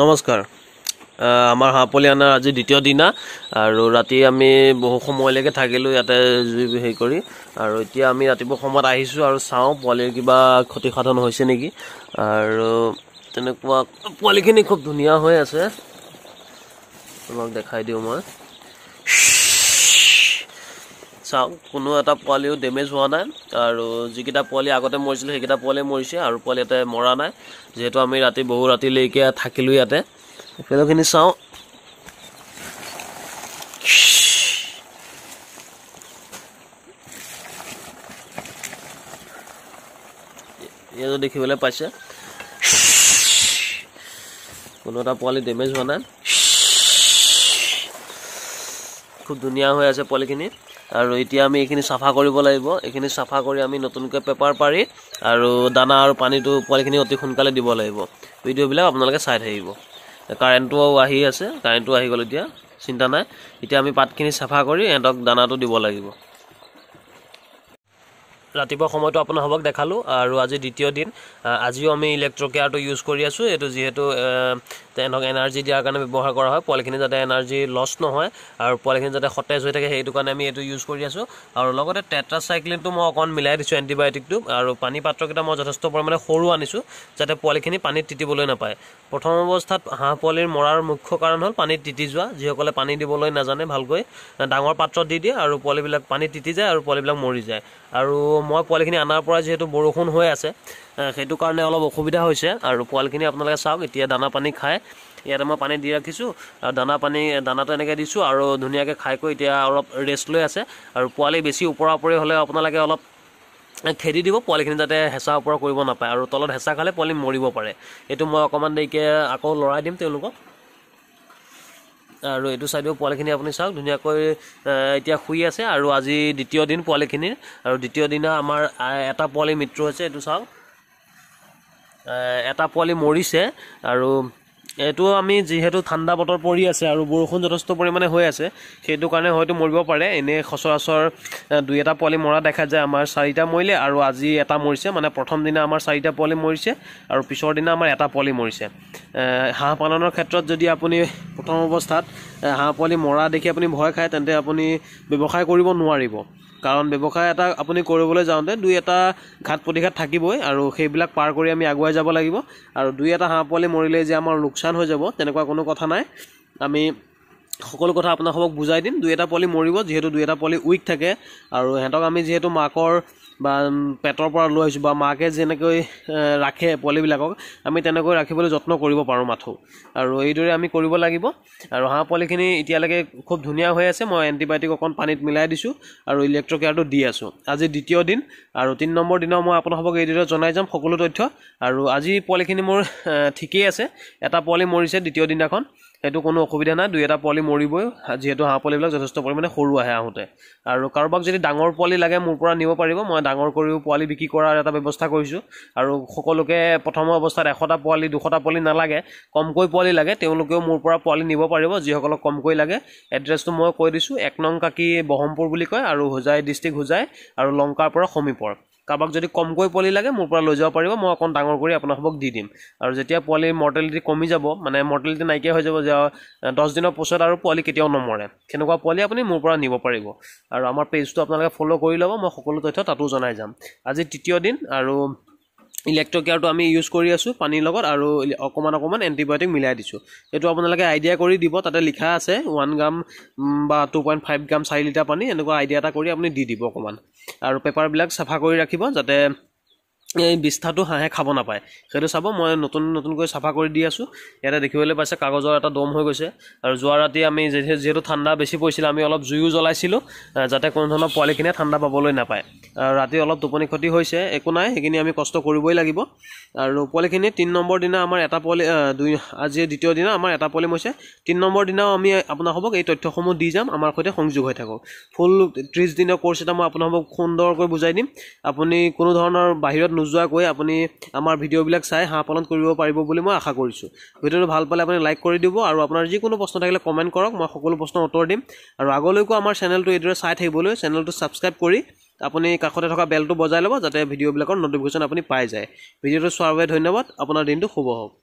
নমস্কাৰ আমাৰ অনাৰ আজি দ্বিতীয় দিনা আৰু ৰাতি আমি বহু সময়লৈকে থাকিলোঁ ইয়াতে জুই হেৰি কৰি আৰু এতিয়া আমি ৰাতিপুৱা সময়ত আহিছোঁ আৰু চাওঁ পোৱালিৰ কিবা ক্ষতি সাধন হৈছে নেকি আৰু তেনেকুৱা পোৱালিখিনি খুব ধুনীয়া হৈ আছে তোমাক দেখাই দিওঁ মই চাওঁ কোনো এটা পোৱালিও ডেমেজ হোৱা নাই আৰু যিকেইটা পোৱালি আগতে মৰিছিল সেইকেইটা পোৱালিয়ে মৰিছে আৰু পোৱালি ইয়াতে মৰা নাই যিহেতু আমি ৰাতি বহু ৰাতিলৈকে থাকিলোঁ ইয়াতে সেইখিনি চাওঁ এইটো দেখিবলৈ পাইছে কোনো এটা পোৱালি ডেমেজ হোৱা নাই খুব ধুনীয়া হৈ আছে পোৱালিখিনি আৰু এতিয়া আমি এইখিনি চাফা কৰিব লাগিব এইখিনি চাফা কৰি আমি নতুনকৈ পেপাৰ পাৰি আৰু দানা আৰু পানীটো পোৱালিখিনি অতি সোনকালে দিব লাগিব ভিডিঅ'বিলাক আপোনালোকে চাই থাকিব কাৰেণ্টটোও আহি আছে কাৰেণ্টটো আহি গ'ল এতিয়া চিন্তা নাই এতিয়া আমি পাতখিনি চাফা কৰি সিহঁতক দানাটো দিব লাগিব ৰাতিপুৱা সময়টো আপোনাৰ সবক দেখালোঁ আৰু আজি দ্বিতীয় দিন আজিও আমি ইলেক্ট্ৰকেয়াৰটো ইউজ কৰি আছোঁ এইটো যিহেতু তেওঁক এনাৰ্জি দিয়াৰ কাৰণে ব্যৱহাৰ কৰা হয় পোৱালিখিনি যাতে এনাৰ্জি লছ নহয় আৰু পোৱালিখিনি যাতে সতেজ হৈ থাকে সেইটো কাৰণে আমি এইটো ইউজ কৰি আছোঁ আৰু লগতে চাইক্লিনটো মই অকণ মিলাই দিছোঁ এণ্টিবায়'টিকটো আৰু পানী পাত্ৰকেইটা মই যথেষ্ট পৰিমাণে সৰু আনিছোঁ যাতে পোৱালিখিনি পানীত তিতিবলৈ নাপায় প্ৰথম অৱস্থাত হাঁহ পোৱালিৰ মৰাৰ মুখ্য কাৰণ হ'ল পানীত তিতি যোৱা যিসকলে পানী দিবলৈ নাজানে ভালকৈ ডাঙৰ পাত্ৰত দি দিয়ে আৰু পোৱালিবিলাক পানীত তিতি যায় আৰু পোৱালিবিলাক মৰি যায় আৰু মই পোৱালিখিনি অনাৰ পৰা যিহেতু বৰষুণ হৈ আছে সেইটো কাৰণে অলপ অসুবিধা হৈছে আৰু পোৱালিখিনি আপোনালোকে চাওক এতিয়া দানা পানী খায় ইয়াতে মই পানী দি ৰাখিছোঁ আৰু দানা পানী দানাটো এনেকৈ দিছোঁ আৰু ধুনীয়াকৈ খাই কৰি এতিয়া অলপ ৰেষ্ট লৈ আছে আৰু পোৱালি বেছি ওপৰা ওপৰি হ'লে আপোনালোকে অলপ খেদি দিব পোৱালিখিনি যাতে হেঁচা ওপৰ কৰিব নাপায় আৰু তলত হেঁচা খালে পোৱালি মৰিব পাৰে এইটো মই অকণমান দেৰিকে আকৌ লৰাই দিম তেওঁলোকক আৰু এইটো চাইডেও পোৱালিখিনি আপুনি চাওক ধুনীয়াকৈ এতিয়া শুই আছে আৰু আজি দ্বিতীয় দিন পোৱালিখিনিৰ আৰু দ্বিতীয় দিনা আমাৰ এটা পোৱালি মৃত্যু হৈছে এইটো চাওক এটা পোৱালি মৰিছে আৰু এইটো আমি যিহেতু ঠাণ্ডা বতৰ পৰি আছে আৰু বৰষুণ যথেষ্ট পৰিমাণে হৈ আছে সেইটো কাৰণে হয়তো মৰিব পাৰে এনেই সচৰাচৰ দুই এটা পোৱালি মৰা দেখা যায় আমাৰ চাৰিটা মৰিলে আৰু আজি এটা মৰিছে মানে প্ৰথম দিনা আমাৰ চাৰিটা পোৱালি মৰিছে আৰু পিছৰ দিনা আমাৰ এটা পোৱালি মৰিছে হাঁহ পালনৰ ক্ষেত্ৰত যদি আপুনি প্ৰথম অৱস্থাত হাঁহ পোৱালি মৰা দেখি আপুনি ভয় খায় তেন্তে আপুনি ব্যৱসায় কৰিব নোৱাৰিব কাৰণ ব্যৱসায় এটা আপুনি কৰিবলৈ যাওঁতে দুই এটা ঘাট প্ৰতিঘাত থাকিবই আৰু সেইবিলাক পাৰ কৰি আমি আগুৱাই যাব লাগিব আৰু দুই এটা হাঁহ পোৱালি মৰিলে যে আমাৰ লোকচান হৈ যাব তেনেকুৱা কোনো কথা নাই আমি সকলো কথা আপোনাসবক বুজাই দিম দুই এটা পোৱালি মৰিব যিহেতু দুই এটা পোৱালি উইক থাকে আৰু সিহঁতক আমি যিহেতু মাকৰ বা পেটৰ পৰা লৈছোঁ বা মাকে যেনেকৈ ৰাখে পোৱালিবিলাকক আমি তেনেকৈ ৰাখিবলৈ যত্ন কৰিব পাৰোঁ মাথো আৰু এইদৰে আমি কৰিব লাগিব আৰু হাঁহ পোৱালিখিনি এতিয়ালৈকে খুব ধুনীয়া হৈ আছে মই এণ্টিবায়'টিক অকণ পানীত মিলাই দিছোঁ আৰু ইলেক্ট্ৰকেয়াৰটো দি আছোঁ আজি দ্বিতীয় দিন আৰু তিনি নম্বৰ দিনাও মই আপোনালোকক এইদৰে জনাই যাম সকলো তথ্য আৰু আজি পোৱালিখিনি মোৰ ঠিকেই আছে এটা পোৱালি মৰিছে দ্বিতীয় দিনাখন সেইটো কোনো অসুবিধা নাই দুই এটা পোৱালি মৰিবই যিহেতু হাঁহ পোৱালিবিলাক যথেষ্ট পৰিমাণে সৰু আহে আহোঁতে আৰু কাৰোবাক যদি ডাঙৰ পোৱালি লাগে মোৰ পৰা নিব পাৰিব মই ডাঙৰ কৰিও পোৱালি বিক্ৰী কৰাৰ এটা ব্যৱস্থা কৰিছোঁ আৰু সকলোকে প্ৰথম অৱস্থাত এশটা পোৱালি দুশটা পোৱালি নালাগে কমকৈ পোৱালি লাগে তেওঁলোকেও মোৰ পৰা পোৱালি নিব পাৰিব যিসকলক কমকৈ লাগে এড্ৰেছটো মই কৈ দিছোঁ এক নং কাকি বহমপুৰ বুলি কয় আৰু হোজাই ডিষ্ট্ৰিক্ট হোজাই আৰু লংকাৰ পৰা সমীপৰ কাৰোবাক যদি কমকৈ পোৱালি লাগে মোৰ পৰা লৈ যাব পাৰিব মই অকণ ডাঙৰ কৰি আপোনালোকক দি দিম আৰু যেতিয়া পোৱালিৰ মৰ্টেলিটি কমি যাব মানে মৰ্টেলিটি নাইকিয়া হৈ যাব যে দহ দিনৰ পিছত আৰু পোৱালি কেতিয়াও নমৰে সেনেকুৱা পোৱালি আপুনি মোৰ পৰা নিব পাৰিব আৰু আমাৰ পেজটো আপোনালোকে ফ'ল' কৰি ল'ব মই সকলো তথ্য তাতো জনাই যাম আজি তৃতীয় দিন আৰু ইলেক্ট্ৰকেয়াৰটো আমি ইউজ কৰি আছোঁ পানীৰ লগত আৰু অকণমান অকণমান এণ্টিবায়'টিক মিলাই দিছোঁ সেইটো আপোনালোকে আইডিয়া কৰি দিব তাতে লিখা আছে ওৱান গ্ৰাম বা টু পইণ্ট ফাইভ গ্ৰাম চাৰি লিটাৰ পানী এনেকুৱা আইডিয়া এটা কৰি আপুনি দি দিব অকণমান আৰু পেপাৰবিলাক চাফা কৰি ৰাখিব যাতে এই বিষ্ঠাটো হাঁহে খাব নাপায় সেইটো চাব মই নতুন নতুনকৈ চাফা কৰি দি আছোঁ ইয়াতে দেখিবলৈ পাইছে কাগজৰ এটা দম হৈ গৈছে আৰু যোৱা ৰাতি আমি যিহেতু ঠাণ্ডা বেছি পৰিছিলে আমি অলপ জুইও জ্বলাইছিলোঁ যাতে কোনো ধৰণৰ পোৱালিখিনিয়ে ঠাণ্ডা পাবলৈ নাপায় আৰু ৰাতি অলপ টোপনি ক্ষতি হৈছে একো নাই সেইখিনি আমি কষ্ট কৰিবই লাগিব আৰু পোৱালিখিনি তিনি নম্বৰ দিনা আমাৰ এটা পোৱালি দুই আজি দ্বিতীয় দিনা আমাৰ এটা পোৱালি মৰিছে তিনি নম্বৰ দিনাও আমি আপোনাসবক এই তথ্যসমূহ দি যাম আমাৰ সৈতে সংযোগ হৈ থাকক ফুল ত্ৰিছ দিনৰ কৰ্চ এটা মই আপোনালোকক সুন্দৰকৈ বুজাই দিম আপুনি কোনো ধৰণৰ বাহিৰত নোযোৱাকৈ আপুনি আমাৰ ভিডিঅ'বিলাক চাই হাঁহ পালন কৰিব পাৰিব বুলি মই আশা কৰিছোঁ ভিডিঅ'টো ভাল পালে আপুনি লাইক কৰি দিব আৰু আপোনাৰ যিকোনো প্ৰশ্ন থাকিলে কমেণ্ট কৰক মই সকলো প্ৰশ্নৰ উত্তৰ দিম আৰু আগলৈকো আমাৰ চেনেলটো এইদৰে চাই থাকিবলৈ চেনেলটো ছাবস্ক্ৰাইব কৰি আপুনি কাষতে থকা বেলটো বজাই ল'ব যাতে ভিডিঅ'বিলাকৰ ন'টিফিকেশ্যন আপুনি পাই যায় ভিডিঅ'টো চোৱাৰ বাবে ধন্যবাদ আপোনাৰ দিনটো শুভ হওক